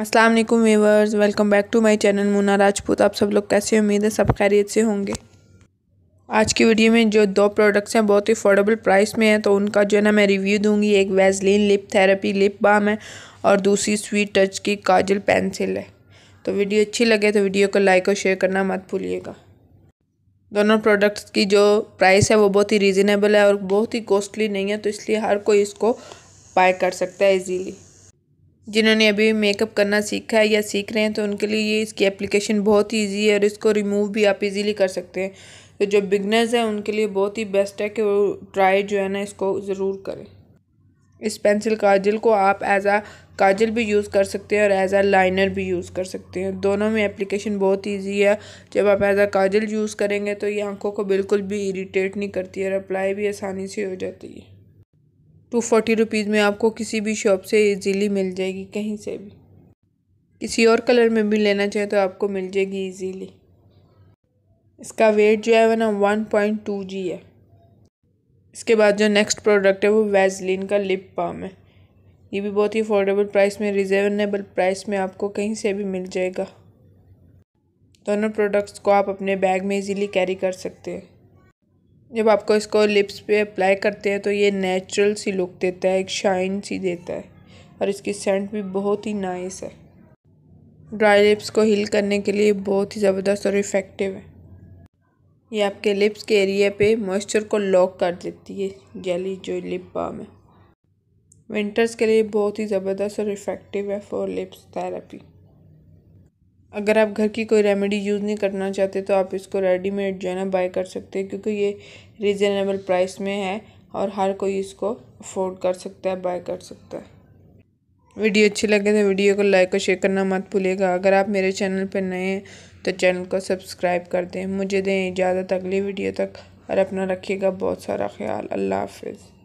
अस्सलाम वालेकुम welcome back to my channel Muna Rajput आप सब लोग कैसे उम्मीद है सब खैरियत से होंगे आज की वीडियो में जो दो प्रोडक्ट्स हैं बहुत ही अफोर्डेबल प्राइस में हैं तो उनका जो है ना मैं रिव्यू दूंगी एक Vaseline lip therapy lip balm है और दूसरी स्वीट टच की काजल पेंसिल है तो वीडियो अच्छी लगे तो वीडियो को लाइक और शेयर करना मत भूलिएगा दोनों प्रोडक्ट्स की जो प्राइस है वो बहुत ही रीज़नेबल है और बहुत ही कॉस्टली नहीं है तो इसलिए हर कोई इसको बाय कर सकता है ईजीली जिन्होंने अभी मेकअप करना सीखा है या सीख रहे हैं तो उनके लिए ये इसकी एप्लीकेशन बहुत ही ईजी है और इसको रिमूव भी आप इजीली कर सकते हैं तो जो बिगनर्स हैं उनके लिए बहुत ही बेस्ट है कि वो ट्राई जो है ना इसको ज़रूर करें इस पेंसिल काजल को आप एज आ काजल भी यूज़ कर सकते हैं और एज आ लाइनर भी यूज़ कर सकते हैं दोनों में एप्लीकेशन बहुत ईजी है जब आप एज आ काजल यूज़ करेंगे तो ये आंखों को बिल्कुल भी इरीटेट नहीं करती है और अप्लाई भी आसानी से हो जाती है टू फोर्टी रुपीज़ में आपको किसी भी शॉप से इजीली मिल जाएगी कहीं से भी किसी और कलर में भी लेना चाहे तो आपको मिल जाएगी इजीली इसका वेट जो है ना वन पॉइंट टू जी है इसके बाद जो नेक्स्ट प्रोडक्ट है वो वैजलिन का लिप बाम है ये भी बहुत ही अफोर्डेबल प्राइस में रिजनेबल प्राइस में आपको कहीं से भी मिल जाएगा दोनों प्रोडक्ट्स को आप अपने बैग में इजीली कैरी कर सकते हैं जब आपको इसको लिप्स पे अप्लाई करते हैं तो ये नेचुरल सी लुक देता है एक शाइन सी देता है और इसकी सेंट भी बहुत ही नाइस है ड्राई लिप्स को हील करने के लिए बहुत ही ज़बरदस्त और इफ़ेक्टिव है ये आपके लिप्स के एरिया पे मॉइस्चर को लॉक कर देती है जेली जो लिप बाम है विंटर्स के लिए बहुत ही ज़बरदस्त और इफ़ेक्टिव है फॉर लिप्स थेरेपी अगर आप घर की कोई रेमेडी यूज़ नहीं करना चाहते तो आप इसको रेडीमेड जो है ना बाई कर सकते हैं क्योंकि ये रिजनेबल प्राइस में है और हर कोई इसको अफोर्ड कर सकता है बाय कर सकता है वीडियो अच्छी लगे तो वीडियो को लाइक और शेयर करना मत भूलिएगा अगर आप मेरे चैनल पर नए हैं तो चैनल को सब्सक्राइब कर दें मुझे दें इजाज़त अगली वीडियो तक और अपना रखिएगा बहुत सारा ख्याल अल्लाह हाफिज़